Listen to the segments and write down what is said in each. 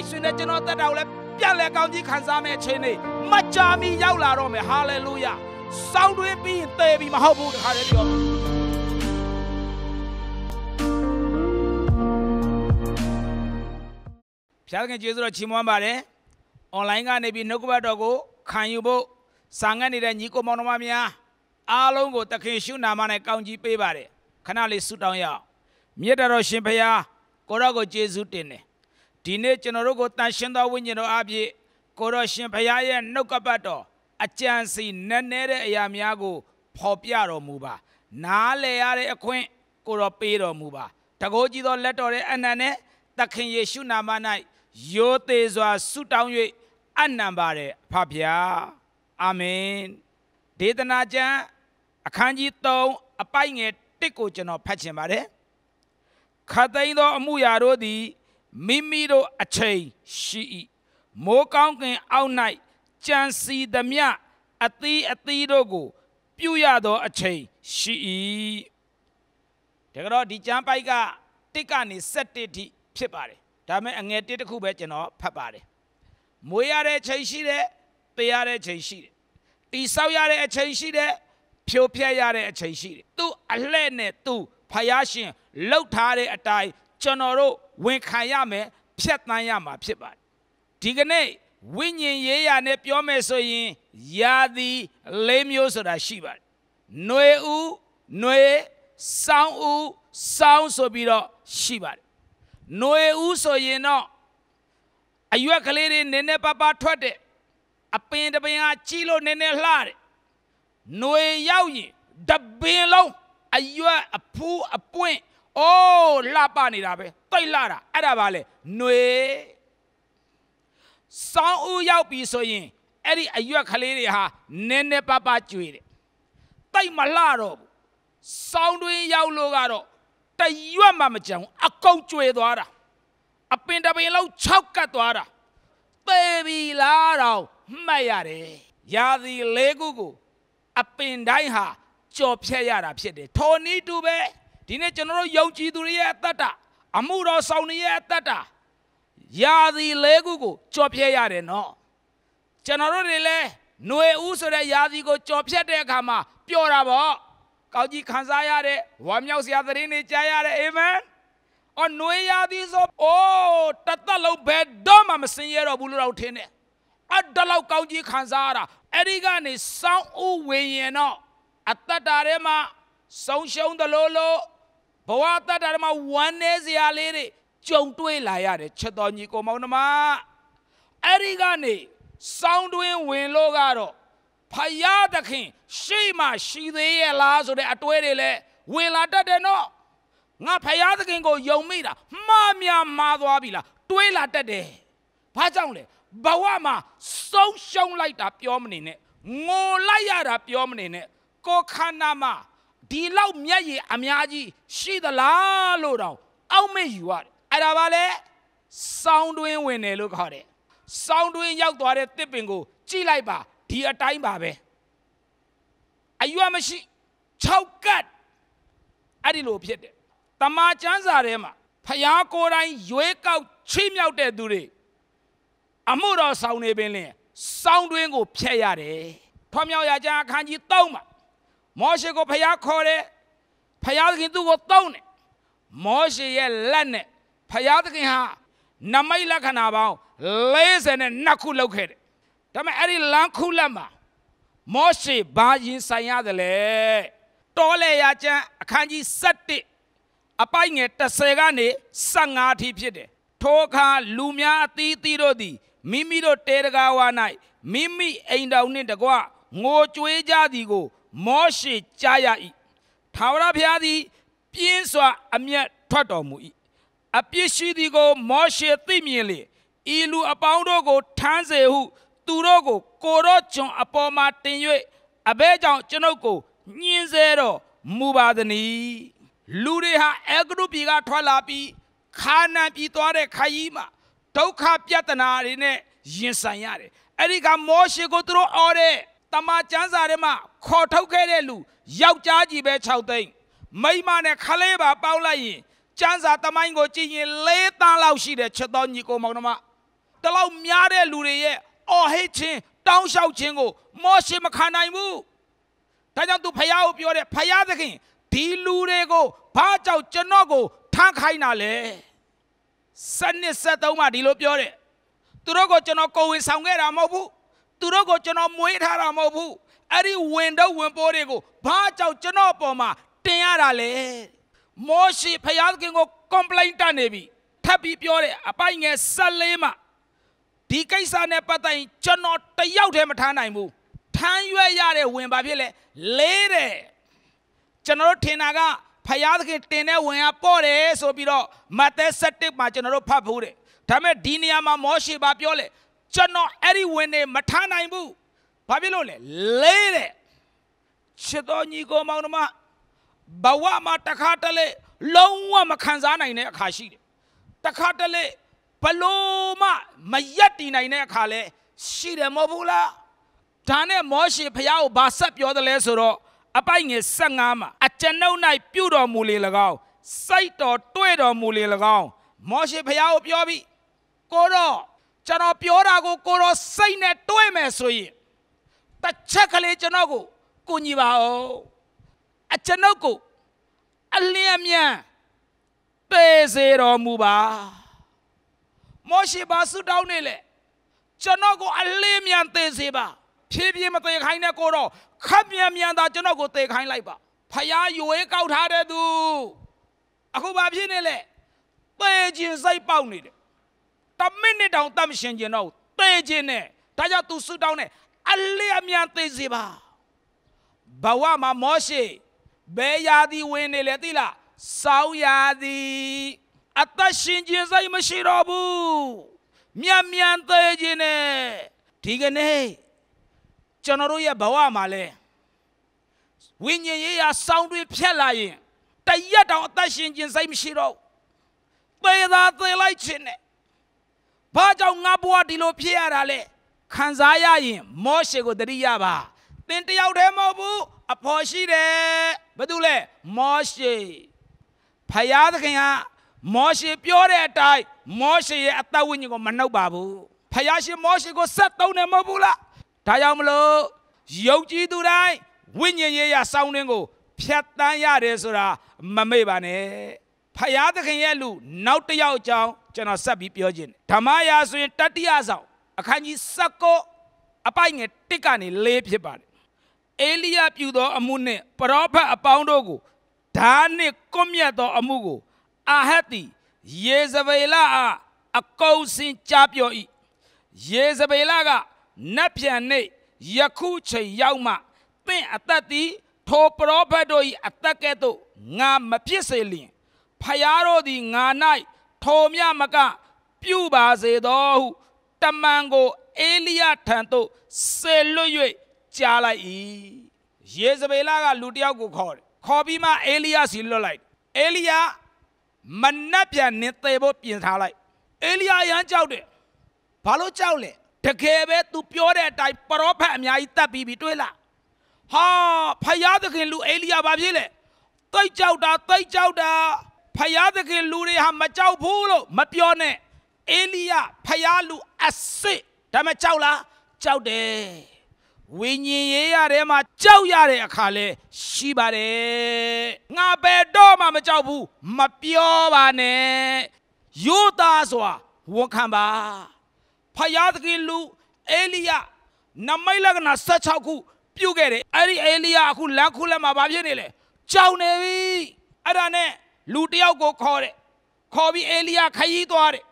မိတ်ဆွေနဲ့ကျွန်တော်တက်တာကိုလည်းပြန်လဲကောင်းကြီးခံစားမယ့်အချိန်လေးမကြာမီရောက်လာတော့မယ်ဟာလေလုယာစောင်းတွင်းပြီးရင်တည်ပြီးမဟုတ်ဘူးတခါတည်းပြောဖျားခင်ကျေးဇူးတော်ချီးမွမ်းပါတယ်။ online ကနေပြီးနှုတ်ကပတ်တော်ကိုခံယူဖို့စာငတ်နေတဲ့ညီကိုမောင်နှမများအားလုံးကိုသခင်ရှုနာမနဲ့ကောင်းချီးပေးပါတယ်။ခဏလေးဆုတောင်းရအောင်။မြတ်တော်ရှင်ဖျားကိုရော့ကိုကျေးဇူးတင်တယ်ဒီနေ့ကျွန်တော်တို့ကိုတန်ရှင်းသောဝိညာဉ်တော်အဖြစ်ကိုတော်ရှင်ဘုရားရဲ့နှုတ်ကပတ်တော်အကြံစီနက်နဲတဲ့အရာများကိုဖော်ပြတော်မူပါနားလည်ရတဲ့အခွင့်ကိုတော်ပေးတော်မူပါတကောကြီးသော လက်တော်ရဲ့အနံနဲ့သခင်ယေရှုနာမ၌ရိုသေစွာဆုတောင်း၍အနံပါတယ်ဖဖျားအာမင်ဒေသနာကျမ်းအခန်းကြီး3အပိုက်ငယ်1ကိုကျွန်တော်ဖတ်ချင်ပါတယ်ခတ်သိမ်းသော အမှုရာတို့သည်မိမိတို့အချိန်ရှိ၏မိုးကောင်းကင် အောက်၌ကြံစီသမျှအသီးအသီးတို့ကို ပြုရသော အချိန်ရှိ၏ဒါကြတော့ဒီကျမ်းပိုက်ကတစ်ကနေ7တိဖြစ်ပါတယ်ဒါမဲ့အငယ်တစ်တစ်ခုပဲကျွန်တော်ဖတ်ပါတယ်မွေးရတဲ့အချိန်ရှိတယ်တေးရတဲ့အချိန်ရှိတယ်တိဆောက်ရတဲ့အချိန်ရှိတယ်ဖြိုဖျက်ရတဲ့အချိန်ရှိတယ်သူအလှဲ့နဲ့သူဖယားရှင်လှုပ်ထားတဲ့အတိုင်းကျွန်တော်တို့ဝန်ခံရမယ်ဖြတ်တန်းရမှာ ဖြစ်ပါတယ်ဒီကနေ့ဝိညာဉ်ရေးရာနဲ့ပြောမယ်ဆိုရင်ယာသည်လေးမျိုးဆိုတာရှိပါတယ်။နှွေဦးနှွေဆောင်းဦးဆောင်းဆိုပြီးတော့ရှိပါတယ်။နှွေဦးဆိုရင်တော့အရွက်ကလေးတွေနည်းနည်းပါးပါးထွက်တယ်။အပင်တပင်အားကြီးလို့နည်းနည်းလှတယ်။နှွေရောက်ရင်တပင်လုံးအရွက်အဖူးအပွင့်အိုးလှပနေတာပဲတိတ်လှတာအဲ့ဒါပါလေຫນွေစောင်းဦးရောက်ပြီဆိုရင်အဲ့ဒီအရွက်ကလေးတွေဟာနည်းနည်းပါးပါးကြွေတယ်တိတ်မလှတော့ဘူးစောင်းတွင်းရောက်လို့ကတော့တရွက်မှမကြံဘူးအကုန်ကြွေသွားတာအပင်တပင်လောက်၆ကတ်သွားတာသေပြီလားတော့မှတ်ရတယ်ရာသီလေးခုကိုအပင်တိုင်းဟာကြော်ဖြတ်ရတာဖြစ်တယ်ထော်နီးတူပဲဒီနေ့ကျွန်တော်တို့ယုံကြည်သူတွေရဲ့အတ္တအမှုတော်ဆောင်တွေရဲ့အတ္တယာစီလေးခုကိုကြော်ဖြဲရတယ်နော်ကျွန်တော်တို့တွေလည်းຫນွေဦးဆိုတဲ့ယာစီကိုကြော်ဖြတ်တဲ့အခါမှာပျော်တာပေါ့ကောင်းကြီးခံစားရတဲ့ဝါမြောက်စရာသတင်းတွေကြားရတဲ့အာမင်အော်ຫນွေယာစီဆိုအိုးတသက်လုံးဘယ်တော့မှမစင်ရတော့ဘူးလို့တော့ထင်တယ်အဲ့ဒါလောက်ကောင်းကြီးခံစားရတာအဲ့ဒီကနေစောင်းဦးဝင်ရင်တော့အသက်တာထဲမှာဆုံးရှုံးသလိုလို့ဘဝတတ္တဓမ္မဝမ်းနေစရာလေးတွေကြုံတွေ့လာရတယ်ချက်တော်ညီကိုမောင်နှမအဲ့ဒီကနေစောင်းတွင်းဝင်လို့ကတော့ဖယားသခင် ရှေ့မှာရှိသေးရဲ့လားဆိုတဲ့အတွေးတွေလည်းဝင်လာတတ်တယ်နော်ငါဖယားသခင်ကိုယုံမိတာမှားများမှားသွားပြီလားတွေးလာတတ်တယ်ဘာကြောင့်လဲဘဝမှာဆုံးရှုံးလိုက်တာ ပြောမနေနဲ့ငိုလိုက်ရတာပြောမနေနဲ့ကိုခန္ဓာမှာဒီလောက်မျက်ရည်အများကြီးရှိသလားလို့တောင်အောက်မေ့ယူရတယ်အဲ့ဒါပါလေစောင်းတွင်းဝင်တယ်လို့ခေါ်တယ်စောင်းတွင်းရောက်သွားတဲ့တစ်ပင်ကိုကြည့်လိုက်ပါဒီအတိုင်းပါပဲအယွတ်မရှိ6ကတ်အဲ့ဒီလိုဖြစ်တယ်တမာကျမ်းစာထဲမှာဖယားကိုယ်တိုင်ရွေးကောက်ချိမြောက်တဲ့သူတွေအမှုတော်ဆောင်နေပင်လင်းစောင်းတွင်းကိုဖျက်ရတယ်ဖော်မြောက်ရကြအခန်းကြီး3မှာမောရှေကိုဖျားခေါ်တယ်ဖျားသခင်သူ့ကိုတုံးတယ်မောရှေရဲ့လက်နဲ့ဖျားသခင်ဟာ နမိတ်လက္ခဏာပေါင်း52ခုလောက်ခဲ့တယ်ဒါပေမဲ့အဲ့ဒီလမ်းခုလက်မှာမောရှေဘာရင်ဆိုင်ရတယ်လေတောလေရာကျမ်းအခန်းကြီး7အပိုက်ငယ်30ကနေ15အထိဖြစ်တယ်ထိုအခါလူများအသီးသီးတို့သည်မိမိတို့တေတကာဝါ၌မိမိအိမ်တော်နှင့်တကွငိုကြွေးကြသည်ကိုမောရှေကြားရ၏ထာဝရဘုရားသည် ပြင်းစွာအမျက်ထွက်တော်မူ၏အပြစ်ရှိသည်ကို မောရှေသိမြင်လေဤလူအပေါင်းတို့ကိုထမ်းစေဟု သူတို့ကိုကိုတော့ကျွန်အပေါ်မှာတင်၍အဘဲကြောင့်ကျွန်ုပ်ကိုညှင်းဆဲတော်မူပါသနည်းလူတွေဟာအဂရုပြည်ကထွက်လာပြီးခါနန်ပြည်သွားတဲ့ခရီးမှာဒုက္ခပြဿနာတွေနဲ့ရင်ဆိုင်ရတယ်အဲ့ဒီကမောရှေကိုသူတို့အော်တဲ့တမန်ကျမ်းစာထဲမှာခေါ်ထုတ်ခဲ့တဲ့လူယောက်ျားကြီးပဲ6သိန်းမိန်းမနဲ့ခလေးပါ ပေါင်းလိုက်ရင်ကျမ်းစာတမိုင်းကိုကြည့်ရင်၄တန်းလောက်ရှိတဲ့ချက်တော်ညီကိုမောင်နှမတလောက်များတဲ့လူတွေရဲ့အော်ဟစ်ခြင်းတောင်းလျှောက်ခြင်းကို မောရှိမခံနိုင်ဘူးဒါကြောင့်သူဖယားကိုပြောတယ်ဖယားသခင်ဒီလူတွေကိုဘာကြောင့်ကျွန်တော်ကိုထမ်းခိုင်းတာလဲစနစ်73မှာဒီလိုပြောတယ်သူတို့ကိုကျွန်တော်ကိုယ်ဝန်ဆောင်ခဲ့တာမဟုတ်ဘူးသူတို့ကိုကျွန်တော်မွေးထားတာမဟုတ်ဘူးအဲ့ဒီဝင်တော့ဝင်ပိုးတွေကိုဘာကြောင့်ကျွန်တော်အပေါ်မှာတင်ရတာလဲမောရှိဖယားသခင်ကို complaint တက်နေပြီထပ်ပြီးပြောတယ်အပိုင်ငယ်14မှာဒီကိစ္စနဲ့ပတ်သက်ရင်ကျွန်တော်တယောက်တည်းမထမ်းနိုင်ဘူးထမ်းရွက်ရတဲ့ဝင်ပါဖြစ်လေလေးတယ်ကျွန်တော်တို့ထင်တာကဖယားသခင်တင်တဲ့ဝင်ကပေါ့တယ်ဆိုပြီးတော့မဿဲ7မှာကျွန်တော်တို့ဖတ်ဖို့တယ်ဒါပေမဲ့ဒီနေရာမှာမောရှိပါပြောလေကျွန်တော်အဲ့ဒီဝင်နေမထားနိုင်ဘူးဘာဖြစ်လို့လဲလေးတဲ့ချစ်တော်ညီကိုမောင်နှမဘဝမှာတခါတလေလုံးဝမခံစားနိုင်တဲ့အခါရှိတယ်တခါတလေဘလို့မှမရက်တည်နိုင်တဲ့အခါလဲရှိတယ်မဟုတ်ဘူးလားဒါနဲ့မောရှေဖះကိုဗာဆက်ပြောတယ်လဲဆိုတော့အပိုက်ငယ်15မှာအကျွန်ုပ်၌ပြုတော်မူလေ၎င်းစိတ်တော်တွေ့တော်မူလေ၎င်းမောရှေဖះကိုပြောပြီးကိုတော့ကျွန်တော်ပြောတာကိုကိုရောစိတ်နဲ့တွေးမယ်ဆိုရင်တစ်ချက်ကလေးကျွန်တော်ကိုကိုညီပါအောင်အကျွန်ုပ်ကိုအလျင်အမြန်ပေးစေတော်မူပါမောရှိပါဆုတောင်းနေလေကျွန်တော်ကိုအလျင်အမြန်သေးစေပါဖြည်းဖြည်းမသေးခိုင်းနဲ့ကိုတော့ခပ်မြန်မြန်သာကျွန်တော်ကိုသေးခိုင်းလိုက်ပါဖယားယွေကောက်ထားတဲ့သူအခုဘာဖြစ်နေလဲသေခြင်းစိတ်ပေါက်နေတယ်တမိနစ်တောင်တတ်မရှင်ကျင်တော့သေခြင်းနဲ့ဒါကြောင့် तू ဆူတောင်းနဲ့အလျက်အမြန်သေစေပါဘဝမှာမောရှိဘယ်ရာသီဝင်နေလဲသိလားစောင်းရာသီအသက်ရှင်ခြင်းစိတ်မရှိတော့ဘူးမြတ်မြန်သေခြင်းနဲ့ဒီကနေ့ကျွန်တော်တို့ရဲ့ဘဝမှာလဲဝိညာဉ်ရေးရာစောင်းတွေဖြတ်လာရင်တရက်တောင်အသက်ရှင်ခြင်းစိတ်မရှိတော့သေသာသေလိုက်ခြင်းနဲ့ဘာကြောင့်ငါဘဝဒီလိုဖြစ်ရတာလဲခံစားရရင် မောရှေကိုတတိယပါသင်တယောက်တည်းမဟုတ်ဘူးအဖော်ရှိတယ်ဘာတူလဲမောရှေဖယားသခင်ကမောရှေပြောတဲ့အတိုင်းမောရှေရဲ့အသက်ဝိညာဉ်ကိုမနှုတ်ပါဘူးဖယားရှင်မောရှေကိုဆက်သုံးတယ်မဟုတ်ဘူးလားဒါကြောင့်မလို့ယုံကြည်သူတိုင်းဝိညာဉ်ရေးရစောင်းနှင်းကို ဖြတ်တန်းရတယ်ဆိုတာမမေ့ပါနဲ့ဖယားသခင်ရဲ့လူနောက်တစ်ယောက်အကြောင်းကျွန်တော်ဆက်ပြီးပြောခြင်းဓမ္မရာဆိုရင်တတိယဆောင်အခန်းကြီး19အပိုက်ငယ်1ကနေ4ဖြစ်ပါတယ်အေလိယပြုသောအမှုနှင့်ပရောဖက်အပေါင်းတို့ကိုဓာနှင့်ကွပ်မျက်သောအမှုကိုအာဟတ်သည်ယေဇဗေလအားအကုန်စင်ကြားပြော၏ယေဇဗေလကနတ်ပြန်နေယခုချိန်ရောက်မှသင်အသက်သည်ထိုပရောဖက်တို့၏အသက်ကဲ့သို့ငါမဖြစ်စေလျင်ဖယားတို့သည်ငါ၌ထိုမြမကပြုပါစေသောဟုတမန်ကိုအေလိယထံသို့ဆေလွတ်၍ကြားလိုက်၏ယေဇဗေလကလူတယောက်ကိုခေါ်တယ်ခေါ်ပြီးမှအေလိယစီလွတ်လိုက်အေလိယမနှက်ပြန်နေသေဖို့ပြင်ထားလိုက်အေလိယရမ်းကြောက်တယ်ဘာလို့ကြောက်လဲတကယ်ပဲ तू ပြောတဲ့အတိုင်းပရောဖက်အများကြီးတတ်ပြီးပြီတွေ့လားဟာဖယားသခင်လူအေလိယဘာဖြစ်လဲတိတ်ကြောက်တာတိတ်ကြောက်တာဖယားသခင်လူတွေဟာမကြောက်ဘူးလို့မပြောနဲ့အေလိယဖယားလူအစစ်ဒါမှကြောက်လားကြောက်တယ်ဝိညာဉ်ရေးရတဲ့မှာကြောက်ရတဲ့အခါလဲရှိပါတယ်ငါဘယ်တော့မှမကြောက်ဘူးမပြောပါနဲ့ယောသားစွာဝန်ခံပါဖယားသခင်လူအေလိယနမိတ်လက္ခဏာ16ခုပြုတ်ခဲ့တယ်အဲ့ဒီအေလိယအခုလမ်းခုလက်မှာဘာဖြစ်နေလဲကြောက်နေပြီအဲ့ဒါနဲ့လူတယောက်ကိုခေါ်တယ်ခေါ်ပြီးအေလိယခရီးသွားတယ်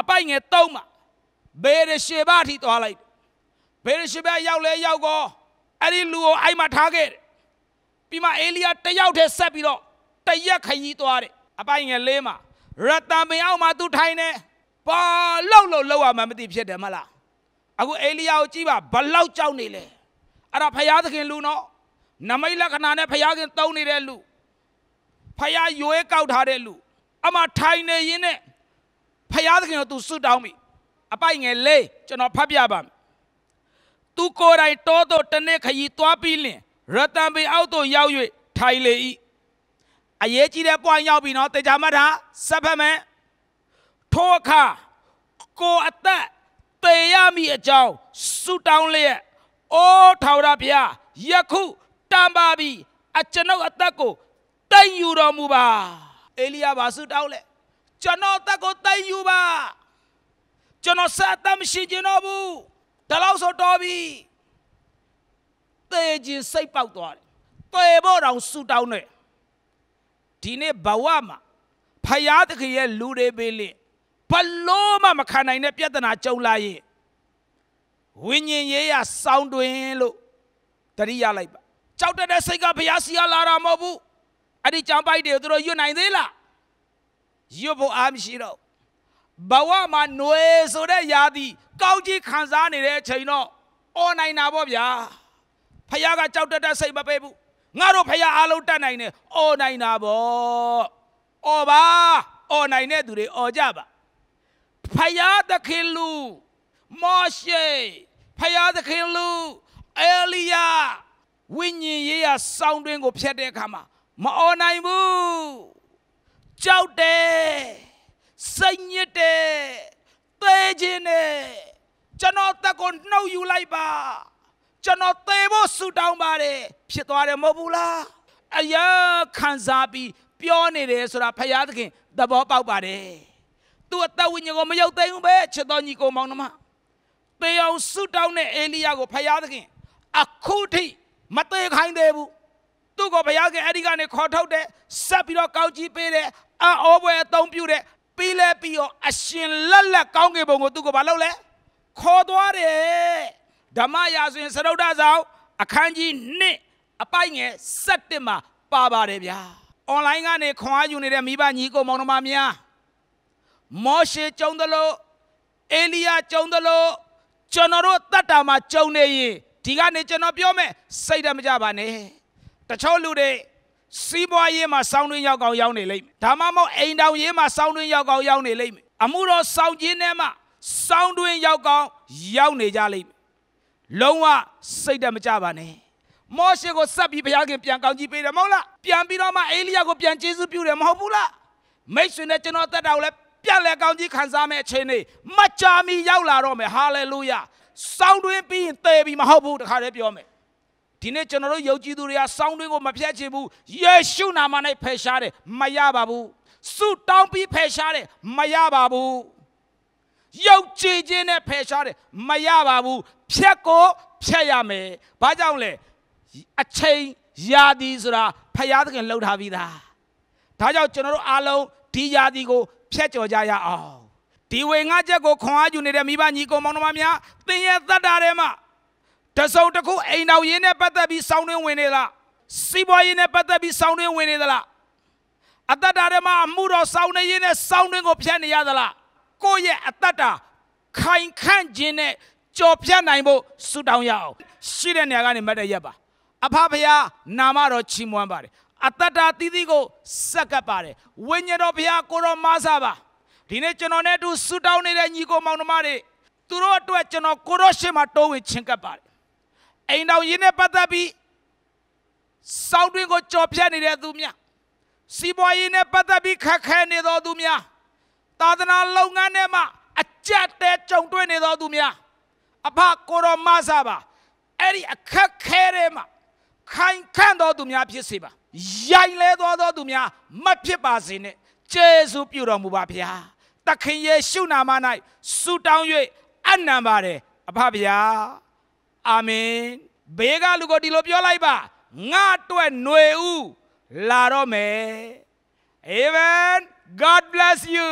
အပိုက်ငယ်တုံးမှာဘေရရှေဘအထိသွားလိုက်ဘေရရှေဘရောက်လဲရောက်တော့အဲ့ဒီလူကိုအိုက်မှာထားခဲ့တယ်ပြီးမှအေလိယတယောက်တည်းဆက်ပြီးတော့တရက်ခရီးသွားတယ်အပိုင်ငယ်လေးမှာရတမင်အောင်မှာသူထိုင်နေပါလောက်လောက်လောက်ရမှမသိဖြစ်တယ်မလားအခုအေလိယကိုကြည့်ပါဘလောက်ကြောက်နေလဲအဲ့ဒါဖယားသခင်လူနော်နမိတ်လက္ခဏာနဲ့ဖယားခင်တုံးနေတဲ့လူဖယားရွေးကောက်ထားတဲ့လူအမထိုင်နေရင်နဲ့ဖယားသခင်ကို तू ဆွတောင်းပြီအပိုက်ငယ်လေးကျွန်တော်ဖတ်ပြပါမယ် तू ကိုယ်တိုင်တောတော့တနေ့ခရီးသွားပြီးလင်ရတန်ပေအောက်တို့ရောက်၍ထိုင်လေ၏အရေးကြီးတဲ့ point ရောက်ပြီနော်တေချာမတ်ဟာစက်ဖက်မယ်ထိုအခါကိုအသက်တေရမိအကြောင်းဆွတောင်းလျက်အိုးထာဝရဘုရားယခုတန်ပါပြီအကျွန်ုပ်အသက်ကိုတိုင်ယူတော်မူပါအေလိယဘာဆုတောင်းလဲကျွန်တော်တက်ကိုတိုင်ယူပါကျွန်တော်စအသက်မရှိခြင်းတော့ဘူးဒါလောက်ဆိုတော်ပြီသေခြင်းစိတ်ပေါက်သွားတယ်သေဖို့တောင်ဆုတောင်းတယ်ဒီနေ့ဘဝမှာဖယားတခင်ရဲ့လူတွေပေးလေဘလို့မှမခံနိုင်တဲ့ပြဿနာကြုံလာရင်ဝိညာဉ်ရေးရစောင်းတွင်လို့တတိယလိုက်ပါကြောက်တဲ့စိတ်ကဘုရားစီရလာတာမဟုတ်ဘူးအဲ့ဒီကြောင်ပိုက်တွေကိုသူတို့ရွတ်နိုင်သေးလားရွတ်ဖို့အားမရှိတော့ဘဝမှာຫນွေဆိုတဲ့ຢာသည်ကောင်းကြီးခံစားနေတဲ့အချိန်တော့အော်နိုင်တာပေါ့ဗျာဖခင်ကကြောက်တတ်တဲ့စိတ်မပေးဘူးငါတို့ဖခင်အားလုံးတတ်နိုင်တယ်အော်နိုင်တာပေါ့အော်ပါအော်နိုင်တဲ့သူတွေအော်ကြပါဖယားသခင်လူမောရှေဖယားသခင်လူအဲလီယာဝိညာဉ်ရေးရစောင်းတွင်းကိုဖျက်တဲ့အခါမှာမအော်နိုင်ဘူးကြောက်တယ်စိတ်ညစ်တယ်သေခြင်းနဲ့ကျွန်တော်တက်ကိုနှုတ်ယူလိုက်ပါကျွန်တော်သေဖို့ဆူတောင်းပါတယ်ဖြစ်သွားတယ်မဟုတ်ဘူးလားအယားခံစားပြီးပြောနေတယ်ဆိုတာဖယားသခင်သဘောပေါက်ပါတယ်သူအသက်ဝိညာဉ်ကိုမရောက်သိဘူးပဲချစ်တော်ညီကိုမောင်နှမသေအောင်ဆူတောင်းတဲ့အေလိယကိုဖယားသခင်အခုထိမသေးခိုင်းသေးဘူးသူ့ကိုဘုရားကအဲ့ဒီကနေခေါ်ထုတ်တယ်ဆက်ပြီးတော့ကောက်ကြီးပေးတယ်အောပွဲအသုံးပြုတယ်ပြီးလဲပြီးတော့အရှင်လက်လက်ကောင်းကင်ဘုံကိုသူ့ကိုမလုပ်လဲခေါ်သွားတယ်ဓမ္မရာဇဝင်စရုဒ္ဒဆောင်အခန်းကြီး1အပိုက်ငယ်7မှာပါပါတယ်ဗျာအွန်လိုင်းကနေခွန်အားယူနေတဲ့မိဘညီကိုမောင်နှမများမောရှေကြုံသလိုအေလိယကြုံသလိုကျွန်တော်တို့တတ်တာမှာကြုံနေရင်ဒီကနေကျွန်တော်ပြောမယ်စိတ်ဓာတ်မကြပါနဲ့တချို့လူတွေစီးပွားရေးမှာစောင်းတွင်းရောက်ကောင်ရောက်နေလိမ့်မယ်ဒါမှမဟုတ်အိမ်တောင်ရေးမှာစောင်းတွင်းရောက်ကောင်ရောက်နေလိမ့်မယ်အမှုတော်ဆောင်ခြင်းထဲမှာစောင်းတွင်းရောက်ကောင်ရောက်နေကြလိမ့်မယ်လုံးဝစိတ်တမကြပါနဲ့မောရှေကိုဆက်ပြီးဘုရားခင်ပြန်ကောင်းကြီးပေးတယ်မဟုတ်လားပြန်ပြီးတော့မှအေလိယကိုပြန်ကျေးဇူးပြုတယ်မဟုတ်ဘူးလားမိတ်ဆွေနဲ့ကျွန်တော်တက်တာကိုလည်းပြန်လဲကောင်းကြီးခံစားမဲ့အချိန်လေးမကြာမီရောက်လာတော့မယ်ဟာလေလုယာစောင်းတွင်းပြီးရင်သေပြီမဟုတ်ဘူးတခါတည်းပြောမယ်ဒီနေ့ကျွန်တော်တို့ယုံကြည်သူတွေကစောင်းတွင်းကိုမဖြတ်ချင်ဘူးယေရှုနာမ၌ဖယ်ရှားတယ်မရပါဘူးဆုတောင်းပြီးဖယ်ရှားတယ်မရပါဘူးယုံကြည်ခြင်းနဲ့ဖယ်ရှားတယ်မရပါဘူးဖြတ်ကိုဖြတ်ရမယ်ဘာကြောင့်လဲအချိန်ယာတီဆိုတာဖယားသခင်လှုပ်ထားပြီးသားဒါကြောင့်ကျွန်တော်တို့အားလုံးဒီယာတီကိုဖြတ်ကျော်ကြရအောင်ဒီဝေငါချက်ကိုခွန်အားယူနေတဲ့မိဘညီကောင်မောင်နှမများသင်ရဲ့သတ္တာထဲမှာတစုံတစ်ခုအိမ်တော်ရင်းနဲ့ပတ်သက်ပြီးစောင်းတွင်းဝင်နေလားစီးပွားရေးနဲ့ပတ်သက်ပြီးစောင်းတွင်းဝင်နေသလားအတ္တဓာတ်မှာအမှုတော်စောင်းနေရင်းနဲ့စောင်းတွင်းကိုဖြတ်နေရသလားကိုယ့်ရဲ့အတ္တတာခိုင်ခန့်ခြင်းနဲ့ကြော်ဖြတ်နိုင်ဖို့ဆုတောင်းရအောင် ရှိတဲ့နေရာကနေမတ်တဲ့ရက်ပါအဖဖရာနာမတော်ချီးမွမ်းပါတယ်အတ္တတာတီးတီးကိုစက်ကပ်ပါတယ်ဝိညာဉ်တော်ဖရာကိုတော်မဆပါဒီနေ့ကျွန်တော်နဲ့အတူဆုတောင်းနေတဲ့ညီကိုမောင်နှမတွေသူတို့အတွက်ကျွန်တော်ကိုတော်ရှေ့မှာတိုးဝင်ချင်းကပ်ပါတယ်အိမ်တော်ရင်းနဲ့ပတ်သက်ပြီးစောင်းတွင်းကိုကြော်ဖြတ်နေတဲ့သူများစီးပွားရေးနဲ့ပတ်သက်ပြီးခက်ခဲနေသောသူများသာသနာလုပ်ငန်းထဲမှာအကြက်တဲကြုံတွေ့နေသောသူများအဖကိုတော်မဆပါအဲ့ဒီအခက်ခဲတွေမှာခိုင်ခန့်သောသူများဖြစ်စေပါရိုင်လဲသွားသောသူများမဖြစ်ပါစေနဲ့ကျေးဇူးပြုတော်မူပါဗျာသခင်ယေရှုနာမ၌ဆုတောင်း၍အနံပါတယ်အဖဗျာအာမင်ဘေးကလူကိုဒီလိုပြောလိုက်ပါငါအတွက်ຫນွေဦးလာတော့မယ် Amen God bless you